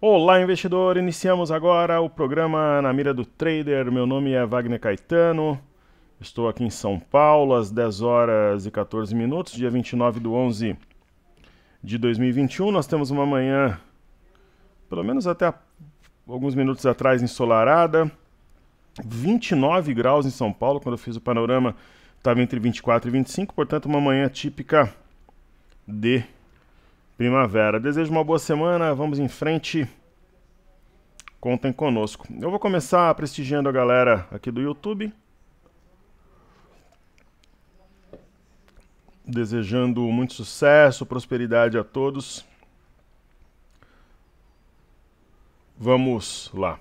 Olá, investidor! Iniciamos agora o programa Na Mira do Trader. Meu nome é Wagner Caetano, estou aqui em São Paulo às 10 horas e 14 minutos, dia 29 do 11 de 2021. Nós temos uma manhã, pelo menos até alguns minutos atrás, ensolarada, 29 graus em São Paulo. Quando eu fiz o panorama, estava entre 24 e 25, portanto, uma manhã típica de primavera. Desejo uma boa semana, vamos em frente. Contem conosco. Eu vou começar prestigiando a galera aqui do YouTube. Desejando muito sucesso, prosperidade a todos. Vamos lá.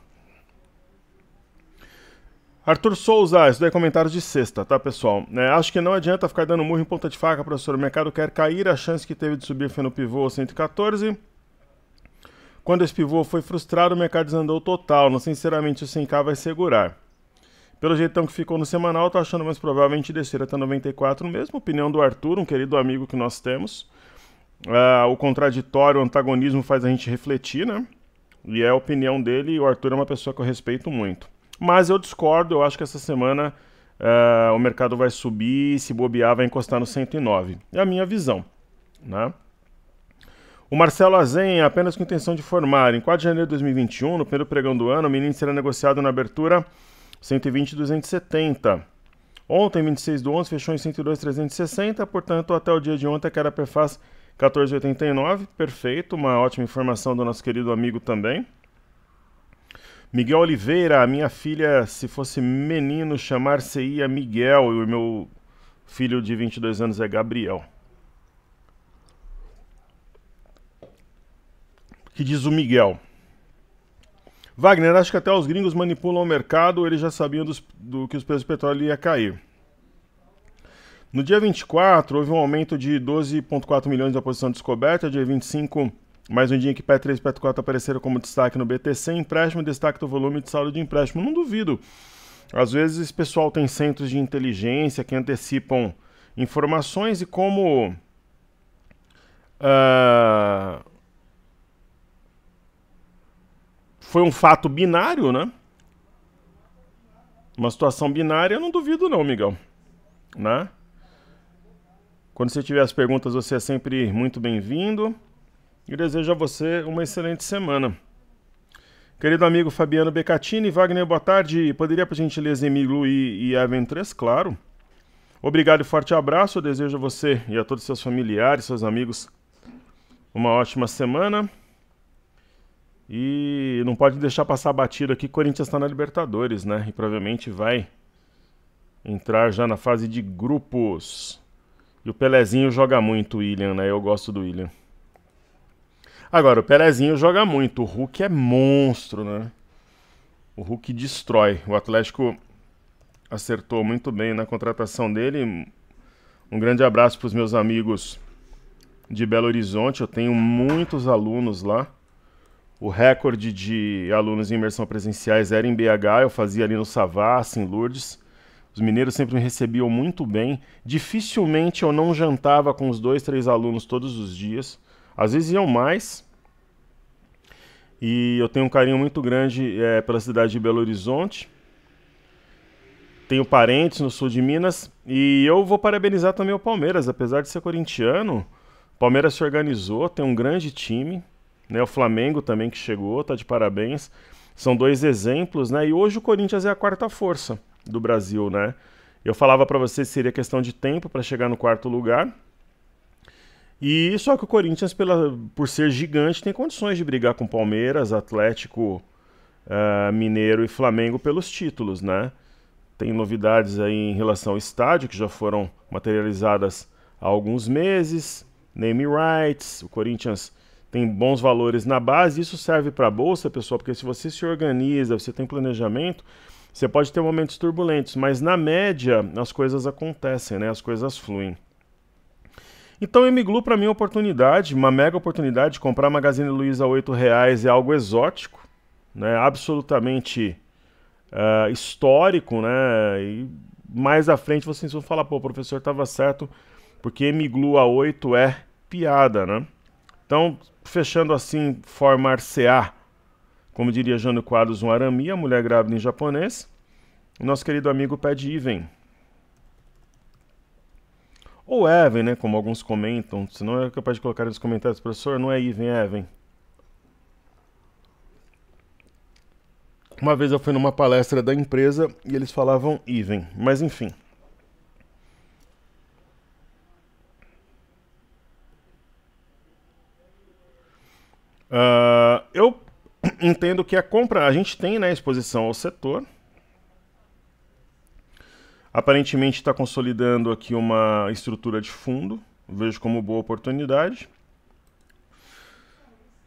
Arthur Souza, isso daí é comentário de sexta, tá, pessoal? É, acho que não adianta ficar dando murro em ponta de faca, professor. O mercado quer cair, a chance que teve de subir foi no pivô 114. Quando esse pivô foi frustrado, o mercado desandou total. Não, sinceramente, o 100k vai segurar. Pelo jeitão que ficou no semanal, tô achando mais provável a gente descer até 94 mesmo. Opinião do Arthur, um querido amigo que nós temos. É, o contraditório, o antagonismo faz a gente refletir, né? E é a opinião dele, e o Arthur é uma pessoa que eu respeito muito. Mas eu discordo, eu acho que essa semana uh, o mercado vai subir e se bobear vai encostar no 109. É a minha visão, né? O Marcelo Azen, apenas com intenção de formar, em 4 de janeiro de 2021, no primeiro pregão do ano, o menino será negociado na abertura 120 270. Ontem, 26 de 11, fechou em 102 360, portanto, até o dia de ontem, que era a perfaz 1489, perfeito, uma ótima informação do nosso querido amigo também. Miguel Oliveira, minha filha, se fosse menino, chamar-se-ia Miguel e o meu filho de 22 anos é Gabriel. Que diz o Miguel. Wagner, acho que até os gringos manipulam o mercado, eles já sabiam dos, do que os preços do petróleo ia cair. No dia 24, houve um aumento de 12,4 milhões da posição descoberta, dia 25, mais um dia que PET 3 e PET 4 apareceram como destaque no BTC, empréstimo destaque do volume de saldo de empréstimo. Não duvido. Às vezes esse pessoal tem centros de inteligência que antecipam informações e como... Uh, foi um fato binário, né? Uma situação binária, eu não duvido não, Miguel. Né? Quando você tiver as perguntas, você é sempre muito bem-vindo e desejo a você uma excelente semana. Querido amigo Fabiano Becatini, Wagner, boa tarde. Poderia, por gentileza, Emílio e, e Aventres, claro. Obrigado e forte abraço. Eu desejo a você e a todos seus familiares, seus amigos, uma ótima semana. E não pode deixar passar batido aqui, Corinthians está na Libertadores, né? E provavelmente vai entrar já na fase de grupos. E o Pelezinho joga muito, William, né? Eu gosto do William. Agora, o Perezinho joga muito. O Hulk é monstro, né? O Hulk destrói. O Atlético acertou muito bem na contratação dele. Um grande abraço para os meus amigos de Belo Horizonte. Eu tenho muitos alunos lá. O recorde de alunos em imersão presenciais era em BH. Eu fazia ali no Savassi, em Lourdes. Os mineiros sempre me recebiam muito bem. Dificilmente eu não jantava com os dois, três alunos todos os dias. Às vezes iam mais. E eu tenho um carinho muito grande é, pela cidade de Belo Horizonte. Tenho parentes no sul de Minas. E eu vou parabenizar também o Palmeiras. Apesar de ser corintiano, o Palmeiras se organizou, tem um grande time. Né? O Flamengo também que chegou, tá de parabéns. São dois exemplos, né? E hoje o Corinthians é a quarta força do Brasil, né? Eu falava para vocês que seria questão de tempo para chegar no quarto lugar. E só que o Corinthians, pela, por ser gigante, tem condições de brigar com Palmeiras, Atlético, uh, Mineiro e Flamengo pelos títulos, né? Tem novidades aí em relação ao estádio, que já foram materializadas há alguns meses. Name rights, o Corinthians tem bons valores na base. Isso serve para a bolsa, pessoal, porque se você se organiza, você tem planejamento, você pode ter momentos turbulentos, mas na média as coisas acontecem, né? As coisas fluem. Então, Emiglu para mim é uma oportunidade, uma mega oportunidade. de Comprar Magazine Luiza a R$ reais é algo exótico, né? absolutamente uh, histórico. Né? E mais à frente vocês vão falar, pô, o professor estava certo, porque Emiglu a 8 é piada. Né? Então, fechando assim, formar se a como diria Jânio Quadros, um arami, a mulher grávida em japonês. O nosso querido amigo pede Iven. Ou Even, né? Como alguns comentam. Senão é capaz de colocar nos comentários, professor, não é Even, Evan. É even. Uma vez eu fui numa palestra da empresa e eles falavam even, mas enfim. Uh, eu entendo que a compra, a gente tem né, exposição ao setor, Aparentemente está consolidando aqui uma estrutura de fundo, vejo como boa oportunidade.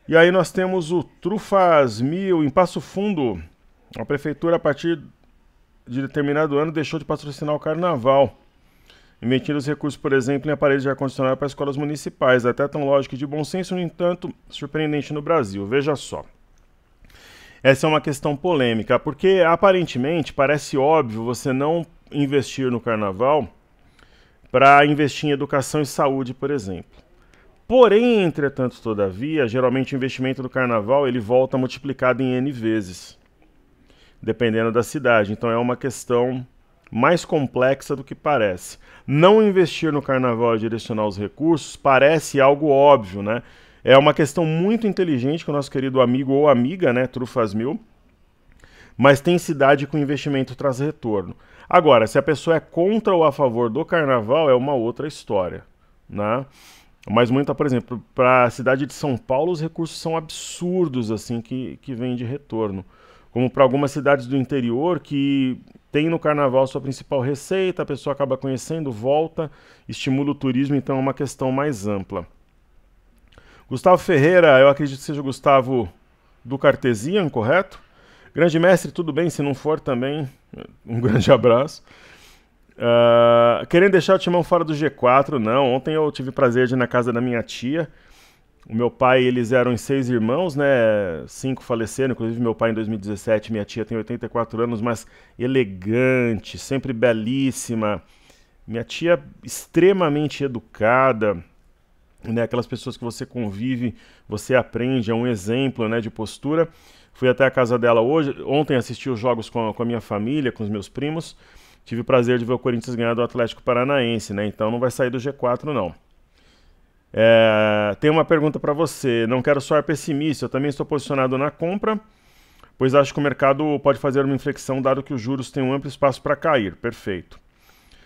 E aí nós temos o Trufas Mil em Passo Fundo. A prefeitura, a partir de determinado ano, deixou de patrocinar o carnaval, investindo os recursos, por exemplo, em aparelhos de ar-condicionado para escolas municipais. Até tão lógico e de bom senso, no entanto, surpreendente no Brasil. Veja só. Essa é uma questão polêmica, porque aparentemente parece óbvio você não investir no carnaval para investir em educação e saúde, por exemplo. Porém, entretanto, todavia, geralmente o investimento do carnaval ele volta multiplicado em N vezes, dependendo da cidade. Então é uma questão mais complexa do que parece. Não investir no carnaval e direcionar os recursos parece algo óbvio, né? É uma questão muito inteligente que o nosso querido amigo ou amiga, né, Trufas Mil, mas tem cidade com investimento traz retorno. Agora, se a pessoa é contra ou a favor do carnaval, é uma outra história, né? Mas muita, por exemplo, para a cidade de São Paulo, os recursos são absurdos assim que, que vêm de retorno. Como para algumas cidades do interior que tem no carnaval sua principal receita, a pessoa acaba conhecendo, volta, estimula o turismo, então é uma questão mais ampla. Gustavo Ferreira, eu acredito que seja o Gustavo do Cartesian, correto? Grande mestre, tudo bem? Se não for também, um grande abraço. Uh, querendo deixar o Timão fora do G4, não. Ontem eu tive prazer de ir na casa da minha tia. O meu pai, eles eram seis irmãos, né? Cinco faleceram, inclusive meu pai em 2017, minha tia tem 84 anos, mas elegante, sempre belíssima. Minha tia extremamente educada, né? Aquelas pessoas que você convive, você aprende, é um exemplo, né, de postura. Fui até a casa dela hoje. Ontem assisti os jogos com a, com a minha família, com os meus primos. Tive o prazer de ver o Corinthians ganhar do Atlético Paranaense, né? Então não vai sair do G4, não. É, tem uma pergunta para você. Não quero soar pessimista, eu também estou posicionado na compra, pois acho que o mercado pode fazer uma inflexão, dado que os juros têm um amplo espaço para cair. Perfeito.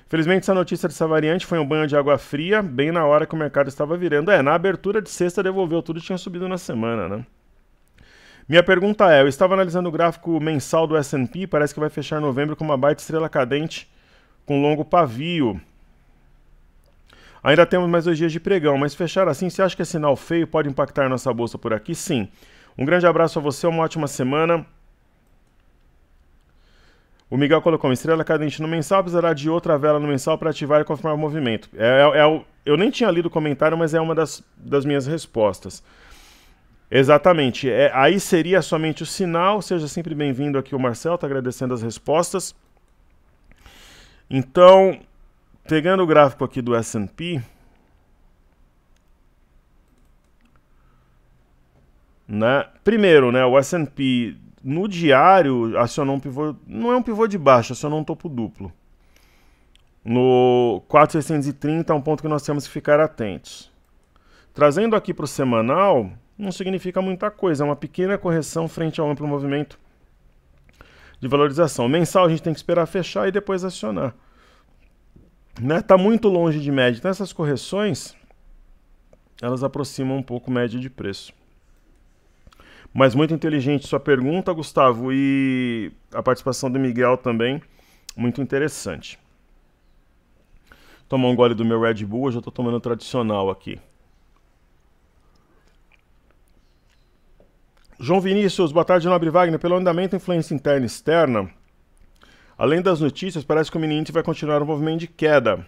Felizmente, essa notícia dessa variante foi um banho de água fria, bem na hora que o mercado estava virando. É, na abertura de sexta devolveu tudo, tinha subido na semana, né? Minha pergunta é: eu estava analisando o gráfico mensal do SP, parece que vai fechar novembro com uma baita estrela cadente com longo pavio. Ainda temos mais dois dias de pregão, mas fechar assim, você acha que é sinal feio? Pode impactar nossa bolsa por aqui? Sim. Um grande abraço a você, uma ótima semana. O Miguel colocou uma estrela cadente no mensal, precisará de outra vela no mensal para ativar e confirmar o movimento. É, é, é, eu nem tinha lido o comentário, mas é uma das, das minhas respostas. Exatamente. É, aí seria somente o sinal. Seja sempre bem-vindo aqui. O Marcel está agradecendo as respostas. Então, pegando o gráfico aqui do S&P, né? Primeiro, né, o S&P no diário acionou um pivô, não é um pivô de baixa, acionou um topo duplo. No 4630 é um ponto que nós temos que ficar atentos. Trazendo aqui para o semanal, não significa muita coisa, é uma pequena correção frente ao amplo movimento de valorização. Mensal a gente tem que esperar fechar e depois acionar. Né? Tá muito longe de média. Então essas correções elas aproximam um pouco média de preço. Mas muito inteligente sua pergunta, Gustavo, e a participação do Miguel também, muito interessante. Tomar um gole do meu Red Bull, eu já estou tomando tradicional aqui. João Vinícius, boa tarde, Nobre Wagner. Pelo andamento influência interna e externa, além das notícias, parece que o mini vai continuar um movimento de queda.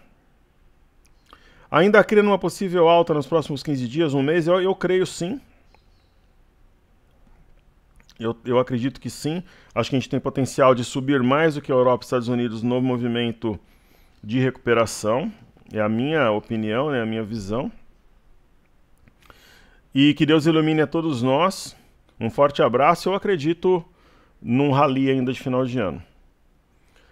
Ainda cria numa possível alta nos próximos 15 dias, um mês? Eu, eu creio sim. Eu, eu acredito que sim. Acho que a gente tem potencial de subir mais do que a Europa e Estados Unidos no movimento de recuperação. É a minha opinião, é a minha visão. E que Deus ilumine a todos nós um forte abraço. Eu acredito num rally ainda de final de ano.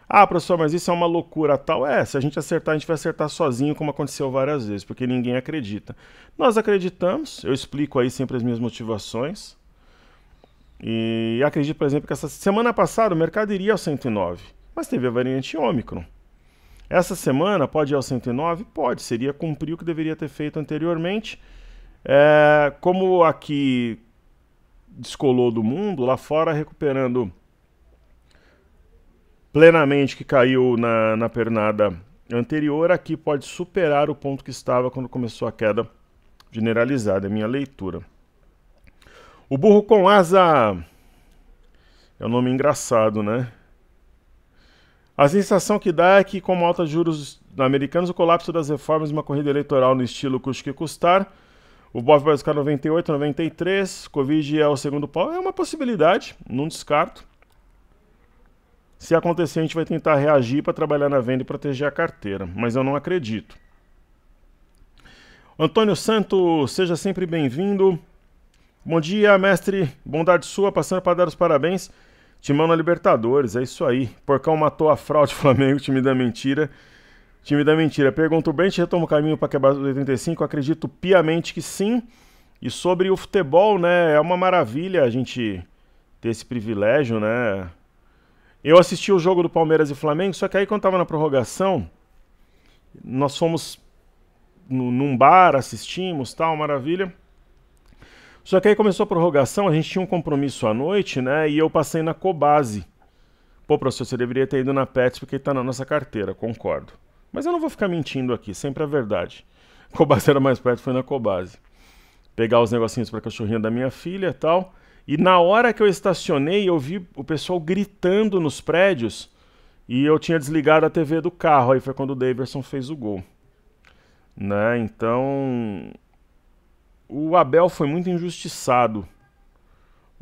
Ah, professor, mas isso é uma loucura tal. É, se a gente acertar, a gente vai acertar sozinho, como aconteceu várias vezes, porque ninguém acredita. Nós acreditamos, eu explico aí sempre as minhas motivações. E acredito, por exemplo, que essa semana passada o mercado iria ao 109, mas teve a variante Ômicron. Essa semana pode ir ao 109? Pode, seria cumprir o que deveria ter feito anteriormente. É, como aqui descolou do mundo, lá fora recuperando plenamente que caiu na, na pernada anterior, aqui pode superar o ponto que estava quando começou a queda generalizada, é minha leitura. O burro com asa é um nome engraçado, né? A sensação que dá é que, como alta juros americanos, o colapso das reformas e uma corrida eleitoral no estilo custe que custar o Bov vai buscar 98, 93. Covid é o segundo pau. É uma possibilidade, não descarto. Se acontecer, a gente vai tentar reagir para trabalhar na venda e proteger a carteira, mas eu não acredito. Antônio Santo, seja sempre bem-vindo. Bom dia, mestre. Bondade sua, passando para dar os parabéns. Timão na Libertadores, é isso aí. Porcão matou a fraude Flamengo, time da mentira. Time da mentira. Pergunta: o Brent retoma o caminho para quebrar o 85? Acredito piamente que sim. E sobre o futebol, né? É uma maravilha a gente ter esse privilégio, né? Eu assisti o jogo do Palmeiras e Flamengo, só que aí quando tava na prorrogação, nós fomos num bar, assistimos, tal, maravilha. Só que aí começou a prorrogação, a gente tinha um compromisso à noite, né? E eu passei na Cobase. Pô, professor, você deveria ter ido na Pets porque tá na nossa carteira, concordo. Mas eu não vou ficar mentindo aqui, sempre a é verdade. Cobase era mais perto, foi na Cobase. Pegar os negocinhos para a cachorrinha da minha filha e tal. E na hora que eu estacionei, eu vi o pessoal gritando nos prédios e eu tinha desligado a TV do carro. Aí foi quando o Daverson fez o gol. Né? Então, o Abel foi muito injustiçado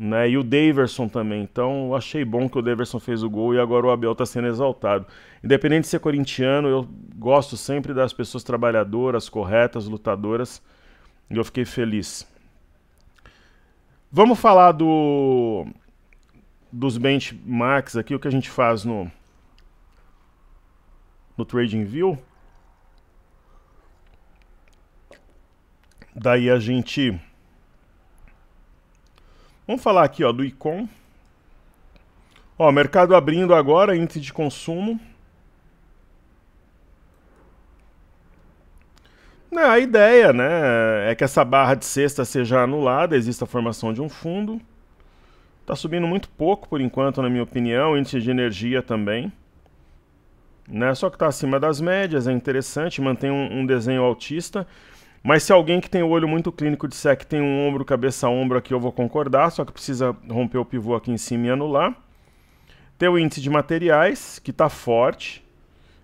né? E o Daverson também. Então, eu achei bom que o Daverson fez o gol e agora o Abel está sendo exaltado. Independente de ser corintiano, eu gosto sempre das pessoas trabalhadoras, corretas, lutadoras. E eu fiquei feliz. Vamos falar do dos benchmarks aqui, o que a gente faz no no Trading View. Daí a gente Vamos falar aqui ó, do ICOM. Ó, mercado abrindo agora, índice de consumo. Não, né, a ideia né, é que essa barra de sexta seja anulada, exista a formação de um fundo. Está subindo muito pouco por enquanto, na minha opinião, índice de energia também. Né? Só que está acima das médias, é interessante, mantém um, um desenho autista. Mas se alguém que tem o olho muito clínico disser que tem um ombro, cabeça, ombro aqui, eu vou concordar, só que precisa romper o pivô aqui em cima e anular. Tem o índice de materiais, que está forte.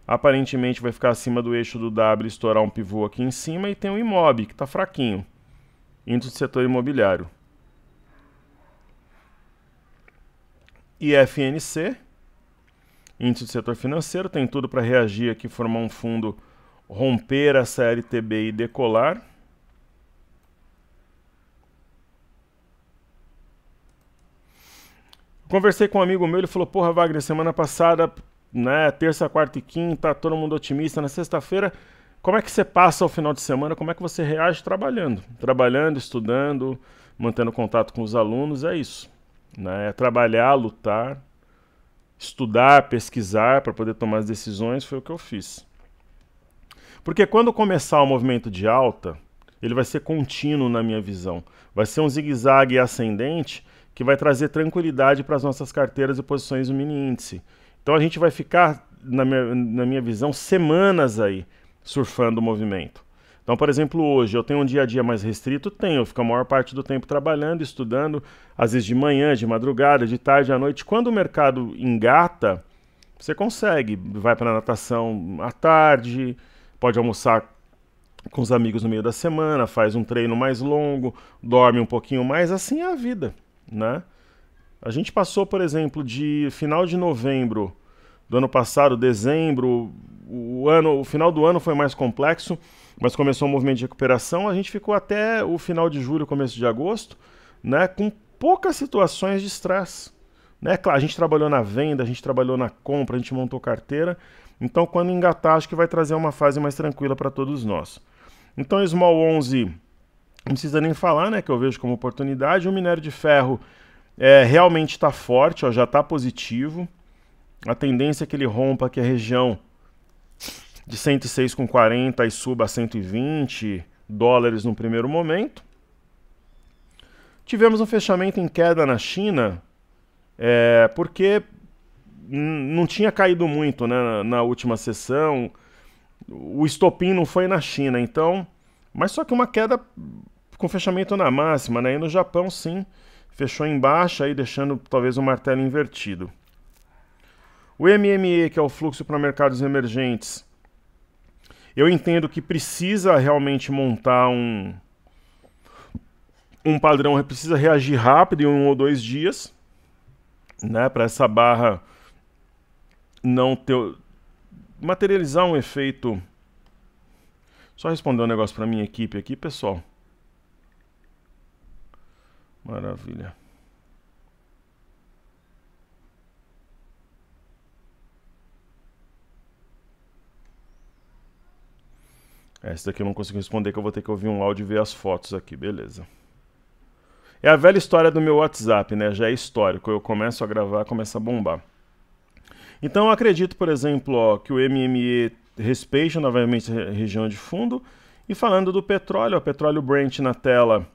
Aparentemente vai ficar acima do eixo do W e estourar um pivô aqui em cima. E tem o IMOB, que está fraquinho. Índice de setor imobiliário. IFNC, índice de setor financeiro, tem tudo para reagir aqui, formar um fundo romper essa LTB e decolar. Conversei com um amigo meu, ele falou: Porra, Wagner, semana passada, né, terça, quarta e quinta, todo mundo otimista. Na sexta-feira, como é que você passa o final de semana? Como é que você reage trabalhando? Trabalhando, estudando, mantendo contato com os alunos, é isso. Né? É trabalhar, lutar, estudar, pesquisar para poder tomar as decisões, foi o que eu fiz. Porque quando começar o movimento de alta, ele vai ser contínuo na minha visão. Vai ser um zigue-zague ascendente que vai trazer tranquilidade para as nossas carteiras e posições do mini índice. Então a gente vai ficar, na minha, na minha visão, semanas aí surfando o movimento. Então, por exemplo, hoje eu tenho um dia a dia mais restrito? Tenho, eu fico a maior parte do tempo trabalhando, estudando, às vezes de manhã, de madrugada, de tarde, à noite. Quando o mercado engata, você consegue, vai para a natação à tarde, pode almoçar com os amigos no meio da semana, faz um treino mais longo, dorme um pouquinho mais, assim é a vida, né? A gente passou, por exemplo, de final de novembro do ano passado, dezembro, o ano, o final do ano foi mais complexo, mas começou um movimento de recuperação, a gente ficou até o final de julho, começo de agosto, né, com poucas situações de estresse, né? Claro, a gente trabalhou na venda, a gente trabalhou na compra, a gente montou carteira, então, quando engatar, acho que vai trazer uma fase mais tranquila para todos nós. Então, Small 11, não precisa nem falar, né? Que eu vejo como oportunidade. O minério de ferro é, realmente está forte, ó, já está positivo. A tendência é que ele rompa aqui a região de 106,40 e suba a 120 dólares no primeiro momento. Tivemos um fechamento em queda na China, é, porque não tinha caído muito né, na, última sessão. O estopim não foi na China, então. Mas só que uma queda com fechamento na máxima, né? E no Japão, sim, fechou em baixa, aí deixando talvez o um martelo invertido. O MME, que é o fluxo para mercados emergentes, eu entendo que precisa realmente montar um, um padrão, precisa reagir rápido em um ou dois dias, né? Para essa barra não ter materializar um efeito só responder um negócio para minha equipe aqui, pessoal. Maravilha. Essa daqui eu não consigo responder, que eu vou ter que ouvir um áudio e ver as fotos aqui, beleza. É a velha história do meu WhatsApp, né? Já é histórico. Eu começo a gravar, começa a bombar. Então eu acredito, por exemplo, ó, que o MME respeite novamente a região de fundo. E falando do petróleo, o petróleo Brent na tela.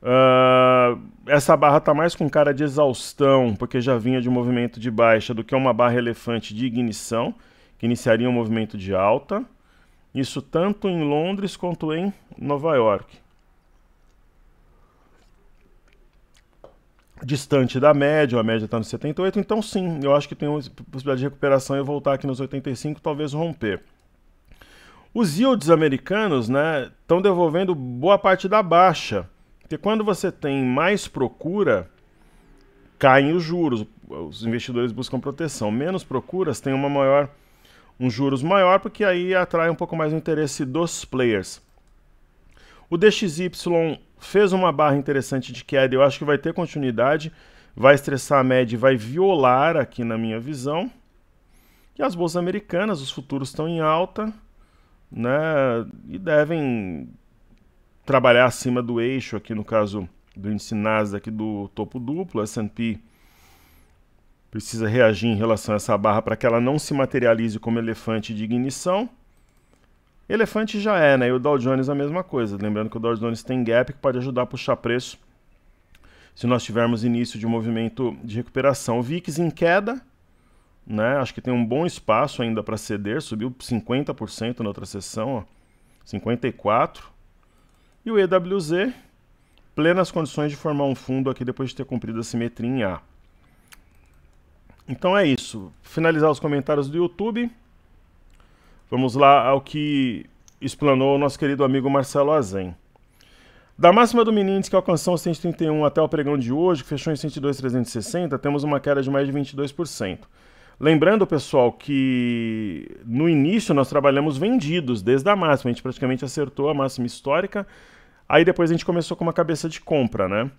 Uh, essa barra está mais com cara de exaustão, porque já vinha de um movimento de baixa, do que uma barra elefante de ignição, que iniciaria um movimento de alta. Isso tanto em Londres quanto em Nova York. distante da média, a média está nos 78, então sim, eu acho que tem uma possibilidade de recuperação e voltar aqui nos 85, talvez romper. Os yields americanos estão né, devolvendo boa parte da baixa, porque quando você tem mais procura, caem os juros, os investidores buscam proteção. Menos procuras tem uma maior, um juros maior, porque aí atrai um pouco mais o interesse dos players. O DXY fez uma barra interessante de queda, eu acho que vai ter continuidade, vai estressar a média e vai violar aqui na minha visão. E as bolsas americanas, os futuros estão em alta, né, e devem trabalhar acima do eixo aqui no caso do índice Nasdaq do topo duplo, S&P precisa reagir em relação a essa barra para que ela não se materialize como elefante de ignição. Elefante já é, né? E o Dow Jones é a mesma coisa. Lembrando que o Dow Jones tem gap que pode ajudar a puxar preço se nós tivermos início de um movimento de recuperação. O VIX em queda, né? Acho que tem um bom espaço ainda para ceder, subiu 50% na outra sessão, ó. 54. E o EWZ, plenas condições de formar um fundo aqui depois de ter cumprido a simetria em A. Então é isso. Finalizar os comentários do YouTube. Vamos lá ao que explanou o nosso querido amigo Marcelo Azen. Da máxima do Menines, que alcançou 131 até o pregão de hoje, que fechou em 102,360, temos uma queda de mais de 22%. Lembrando, pessoal, que no início nós trabalhamos vendidos desde a máxima, a gente praticamente acertou a máxima histórica, aí depois a gente começou com uma cabeça de compra, né?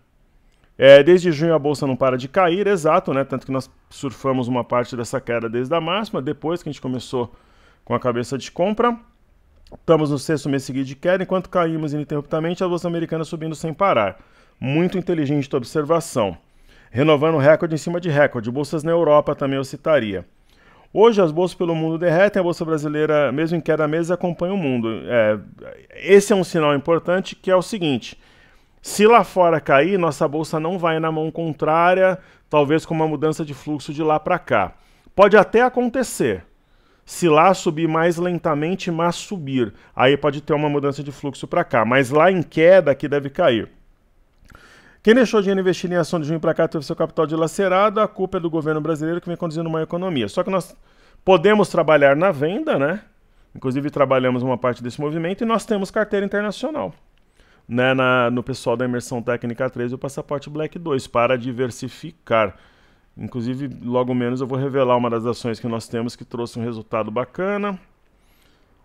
É, desde junho a bolsa não para de cair, exato, né? Tanto que nós surfamos uma parte dessa queda desde a máxima, depois que a gente começou com a cabeça de compra. Estamos no sexto mês seguido de queda, enquanto caímos ininterruptamente, a bolsa americana subindo sem parar. Muito inteligente a observação. Renovando recorde em cima de recorde, bolsas na Europa também eu citaria. Hoje as bolsas pelo mundo derretem, a bolsa brasileira, mesmo em queda mesa, acompanha o mundo. É, esse é um sinal importante que é o seguinte: se lá fora cair, nossa bolsa não vai na mão contrária, talvez com uma mudança de fluxo de lá para cá. Pode até acontecer, se lá subir mais lentamente, mas subir. Aí pode ter uma mudança de fluxo para cá. Mas lá em queda, aqui deve cair. Quem deixou dinheiro investido em ação de junho para cá teve seu capital dilacerado, a culpa é do governo brasileiro que vem conduzindo uma economia. Só que nós podemos trabalhar na venda, né? Inclusive trabalhamos uma parte desse movimento e nós temos carteira internacional. Né, na, no pessoal da Imersão Técnica 3 e o Passaporte Black 2, para diversificar. Inclusive, logo menos eu vou revelar uma das ações que nós temos que trouxe um resultado bacana,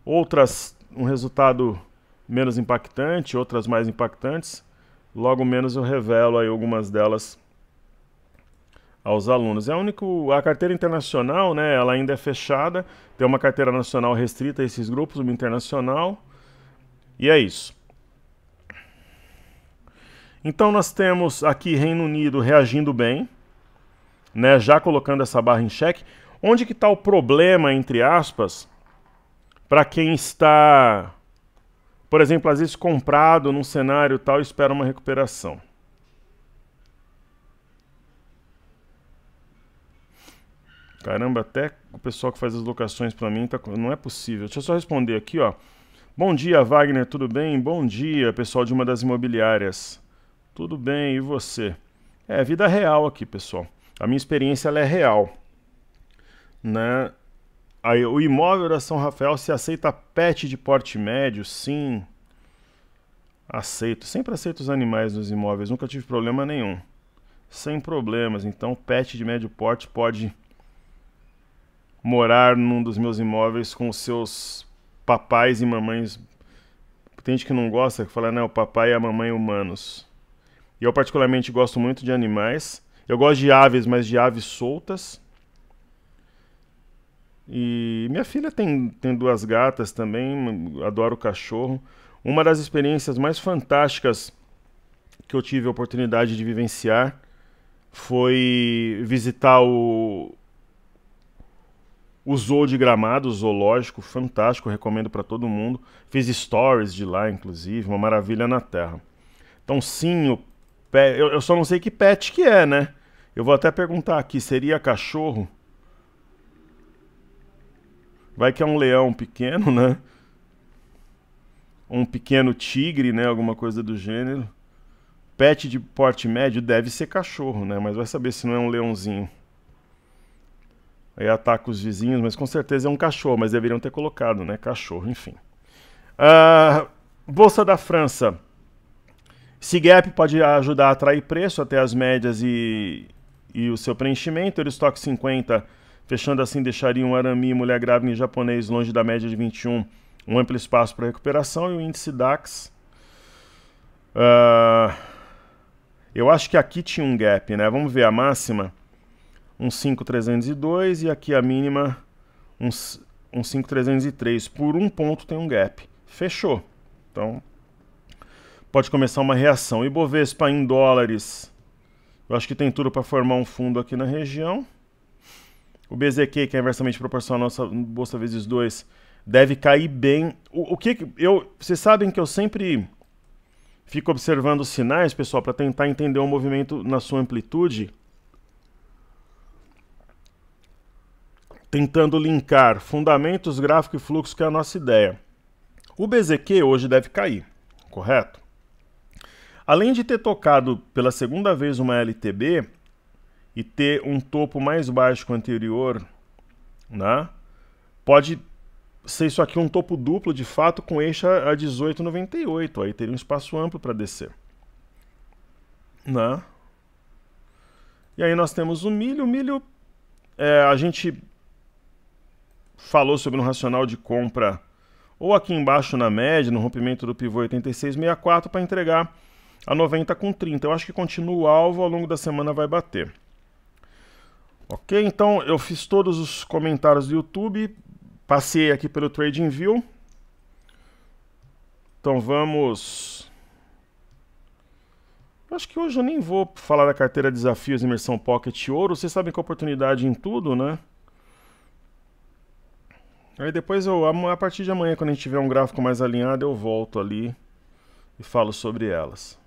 outras um resultado menos impactante, outras mais impactantes. Logo menos eu revelo aí algumas delas aos alunos. É a a carteira internacional, né? Ela ainda é fechada. Tem uma carteira nacional restrita a esses grupos, uma internacional. E é isso. Então nós temos aqui Reino Unido reagindo bem, né, já colocando essa barra em xeque, onde que está o problema, entre aspas, para quem está, por exemplo, às vezes comprado num cenário tal e espera uma recuperação? Caramba, até o pessoal que faz as locações para mim tá... não é possível. Deixa eu só responder aqui, ó. Bom dia, Wagner, tudo bem? Bom dia, pessoal de uma das imobiliárias. Tudo bem, e você? É, vida real aqui, pessoal a minha experiência é real. Né? Aí, o imóvel da São Rafael se aceita pet de porte médio? Sim. Aceito. Sempre aceito os animais nos imóveis, nunca tive problema nenhum. Sem problemas. Então, pet de médio porte pode morar num dos meus imóveis com os seus papais e mamães. Tem gente que não gosta, que fala, né, o papai e a mamãe humanos. Eu particularmente gosto muito de animais eu gosto de aves, mas de aves soltas. E minha filha tem, tem duas gatas também, hum, adoro cachorro. Uma das experiências mais fantásticas que eu tive a oportunidade de vivenciar foi visitar o, o zoo de Gramado, o zoológico, fantástico, recomendo para todo mundo. Fiz stories de lá, inclusive, uma maravilha na terra. Então, sim, eu eu, eu só não sei que pet que é, né? Eu vou até perguntar aqui, seria cachorro? Vai que é um leão pequeno, né? Um pequeno tigre, né? Alguma coisa do gênero. Pet de porte médio deve ser cachorro, né? Mas vai saber se não é um leãozinho. Aí ataca os vizinhos, mas com certeza é um cachorro, mas deveriam ter colocado, né? Cachorro, enfim. Uh, Bolsa da França. Se gap pode ajudar a atrair preço até as médias e, e o seu preenchimento. o estoque 50, fechando assim, deixaria um arami mulher grave em japonês longe da média de 21, um amplo espaço para recuperação. E o índice DAX. Uh, ah, eu acho que aqui tinha um gap, né? Vamos ver a máxima. Um e aqui a mínima um, um Por um ponto tem um gap. Fechou. Então, pode começar uma reação. Ibovespa em dólares. Eu acho que tem tudo para formar um fundo aqui na região. O BZQ, que é inversamente proporcional à nossa bolsa vezes 2, deve cair bem. O, o que eu, vocês sabem que eu sempre fico observando os sinais, pessoal, para tentar entender o movimento na sua amplitude. Tentando linkar fundamentos, gráfico e fluxo, que é a nossa ideia. O BZQ hoje deve cair, correto? Além de ter tocado pela segunda vez uma LTB e ter um topo mais baixo que o anterior, né? Pode ser isso aqui um topo duplo de fato com eixo a 1898, aí teria um espaço amplo para descer. Né? E aí nós temos o milho, o milho é, a gente falou sobre um racional de compra ou aqui embaixo na média, no rompimento do pivô 8664 para entregar a 90 com 30. Eu acho que continua o alvo, ao longo da semana vai bater. Ok, então eu fiz todos os comentários do YouTube, passei aqui pelo Trading View. Então vamos... Acho que hoje eu nem vou falar da carteira Desafios Imersão Pocket Ouro. Vocês sabem que é oportunidade em tudo, né? Aí depois eu, a partir de amanhã, quando a gente tiver um gráfico mais alinhado, eu volto ali e falo sobre elas.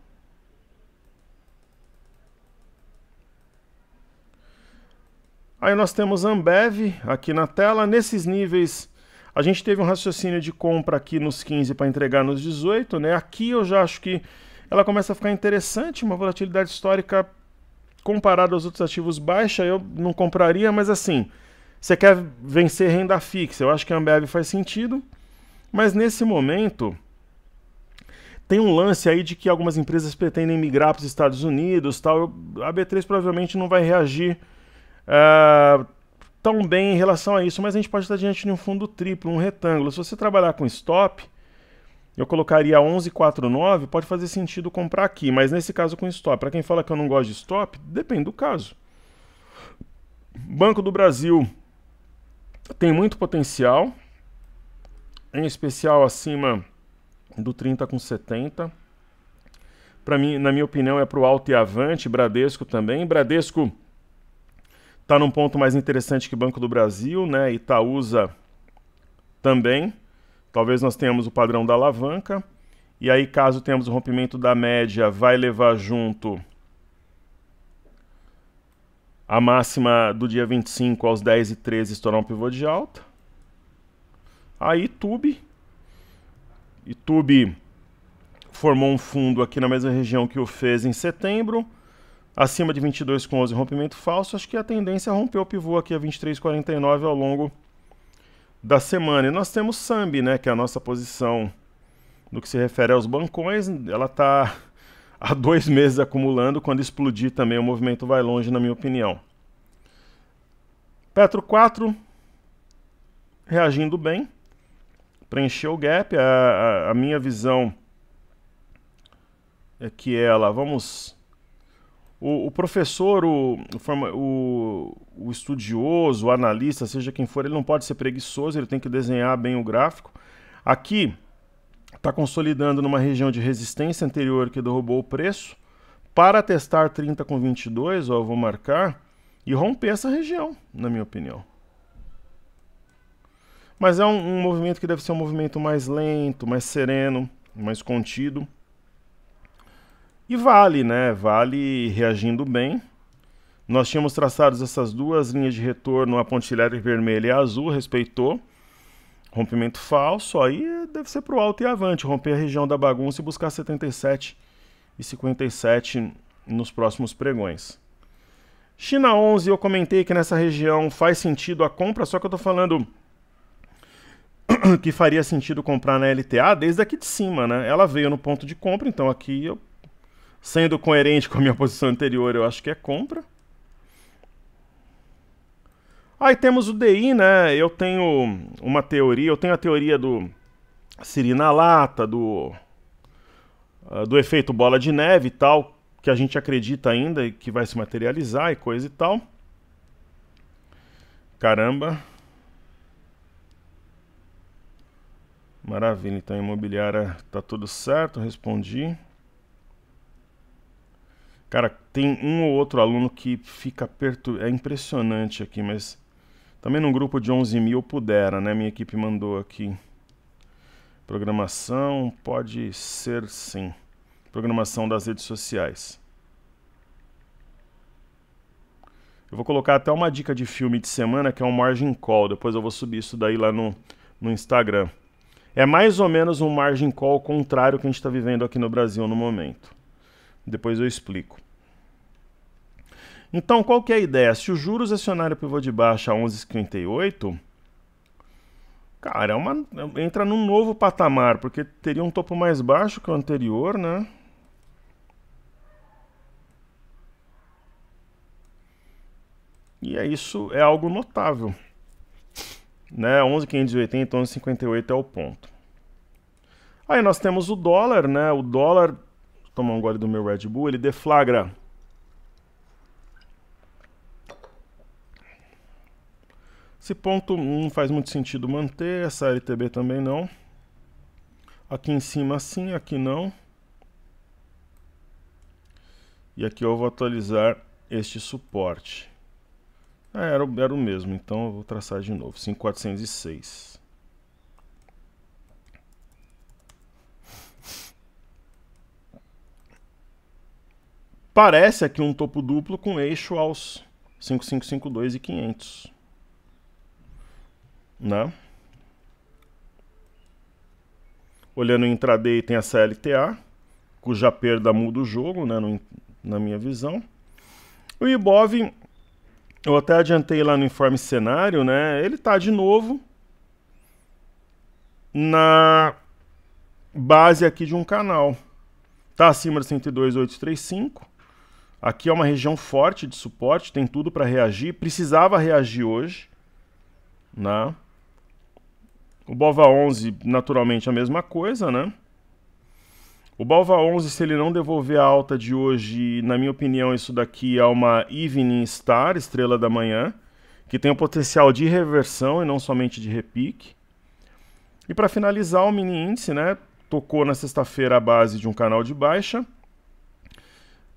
Aí nós temos Ambev aqui na tela. Nesses níveis, a gente teve um raciocínio de compra aqui nos 15 para entregar nos 18, né? Aqui eu já acho que ela começa a ficar interessante, uma volatilidade histórica comparada aos outros ativos baixa, eu não compraria, mas assim, você quer vencer renda fixa, eu acho que a Ambev faz sentido, mas nesse momento tem um lance aí de que algumas empresas pretendem migrar para os Estados Unidos, tal. A B3 provavelmente não vai reagir ah, tão bem em relação a isso, mas a gente pode estar diante de um fundo triplo, um retângulo. Se você trabalhar com stop, eu colocaria 1149, pode fazer sentido comprar aqui, mas nesse caso com stop. Para quem fala que eu não gosto de stop, depende do caso. Banco do Brasil tem muito potencial, em especial acima do 30 com 70. Para mim, na minha opinião, é para o alto e avante, Bradesco também. Bradesco está num ponto mais interessante que o Banco do Brasil, né? Itaúsa também. Talvez nós tenhamos o padrão da alavanca. E aí, caso tenhamos o rompimento da média, vai levar junto a máxima do dia 25 aos 10 e 13 estourar um pivô de alta. Aí Tube. E Tube formou um fundo aqui na mesma região que o fez em setembro acima de 22,11 rompimento falso, acho que a tendência é romper o pivô aqui a 23,49 ao longo da semana. E nós temos SAMB, né, que é a nossa posição no que se refere aos bancões, ela está há dois meses acumulando, quando explodir também o movimento vai longe, na minha opinião. Petro 4 reagindo bem, preencheu o gap, a, a, a minha visão é que ela, vamos o, o professor, o, o, o, estudioso, o analista, seja quem for, ele não pode ser preguiçoso, ele tem que desenhar bem o gráfico. Aqui está consolidando numa região de resistência anterior que derrubou o preço. Para testar 30 com 22, ó, eu vou marcar e romper essa região, na minha opinião. Mas é um, um movimento que deve ser um movimento mais lento, mais sereno, mais contido. E vale, né? Vale reagindo bem. Nós tínhamos traçados essas duas linhas de retorno, a pontilhada vermelha e a azul, respeitou. Rompimento falso, aí deve ser para o alto e avante, romper a região da bagunça e buscar 77 e 57 nos próximos pregões. China 11, eu comentei que nessa região faz sentido a compra, só que eu estou falando que faria sentido comprar na LTA desde aqui de cima, né? Ela veio no ponto de compra, então aqui eu Sendo coerente com a minha posição anterior, eu acho que é compra. Aí temos o DI, né? Eu tenho uma teoria, eu tenho a teoria do Sirina Lata, do, ah, do efeito bola de neve e tal, que a gente acredita ainda e que vai se materializar e coisa e tal. Caramba. Maravilha, então imobiliária tá tudo certo, respondi. Cara, tem um ou outro aluno que fica perto. É impressionante aqui, mas também num grupo de 11 mil pudera, né? Minha equipe mandou aqui. Programação pode ser sim. Programação das redes sociais. Eu vou colocar até uma dica de filme de semana que é um margin call. Depois eu vou subir isso daí lá no, no Instagram. É mais ou menos um margin call contrário que a gente está vivendo aqui no Brasil no momento. Depois eu explico. Então, qual que é a ideia? Se o juros acionário pivô de baixa a 11,58, cara, é uma, entra num novo patamar, porque teria um topo mais baixo que o anterior, né? E é isso, é algo notável. Né? 11,580, 11,58 é o ponto. Aí nós temos o dólar, né? O dólar tomar um gole do meu Red Bull, ele deflagra. Esse ponto não faz muito sentido manter, essa LTB também não. Aqui em cima sim, aqui não. E aqui eu vou atualizar este suporte. É, era, era o mesmo, então eu vou traçar de novo, 5406. Parece aqui um topo duplo com eixo aos 5552 e 500. Né? Olhando em intraday tem a CLTA, cuja perda muda o jogo, né, no, na minha visão. O Ibov, eu até adiantei lá no informe cenário, né, ele está de novo na base aqui de um canal. Está acima de 102,835 Aqui é uma região forte de suporte, tem tudo para reagir. Precisava reagir hoje. Né? O Bova 11, naturalmente, a mesma coisa, né? O Bova 11, se ele não devolver a alta de hoje, na minha opinião, isso daqui é uma Evening Star, estrela da manhã, que tem o potencial de reversão e não somente de repique. E para finalizar, o mini índice, né? Tocou na sexta-feira a base de um canal de baixa.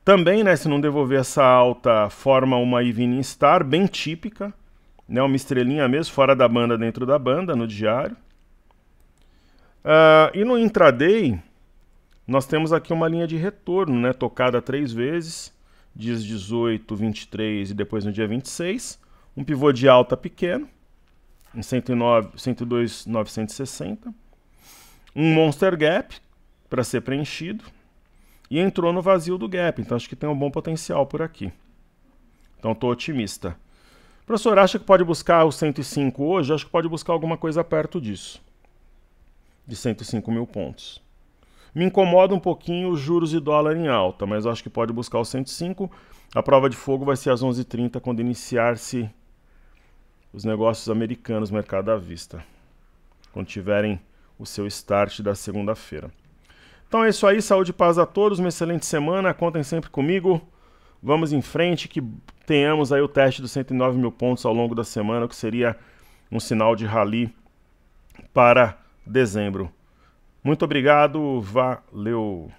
Também, né, se não devolver essa alta, forma uma Evening Star, bem típica, né, uma estrelinha mesmo, fora da banda, dentro da banda, no diário. Uh, e no intraday, nós temos aqui uma linha de retorno, né, tocada três vezes, dias 18, 23 e depois no dia 26. Um pivô de alta pequeno, em 102.960, 102, 960. Um monster gap para ser preenchido, e entrou no vazio do gap, então acho que tem um bom potencial por aqui. Então estou otimista. professor, acha que pode buscar os 105 hoje? Acho que pode buscar alguma coisa perto disso, de 105 mil pontos. Me incomoda um pouquinho os juros e dólar em alta, mas acho que pode buscar os 105. A prova de fogo vai ser às 11h30, quando iniciar-se os negócios americanos, mercado à vista. Quando tiverem o seu start da segunda-feira. Então é isso aí, saúde e paz a todos, uma excelente semana, contem sempre comigo. Vamos em frente, que tenhamos aí o teste dos 109 mil pontos ao longo da semana, o que seria um sinal de rally para dezembro. Muito obrigado, valeu!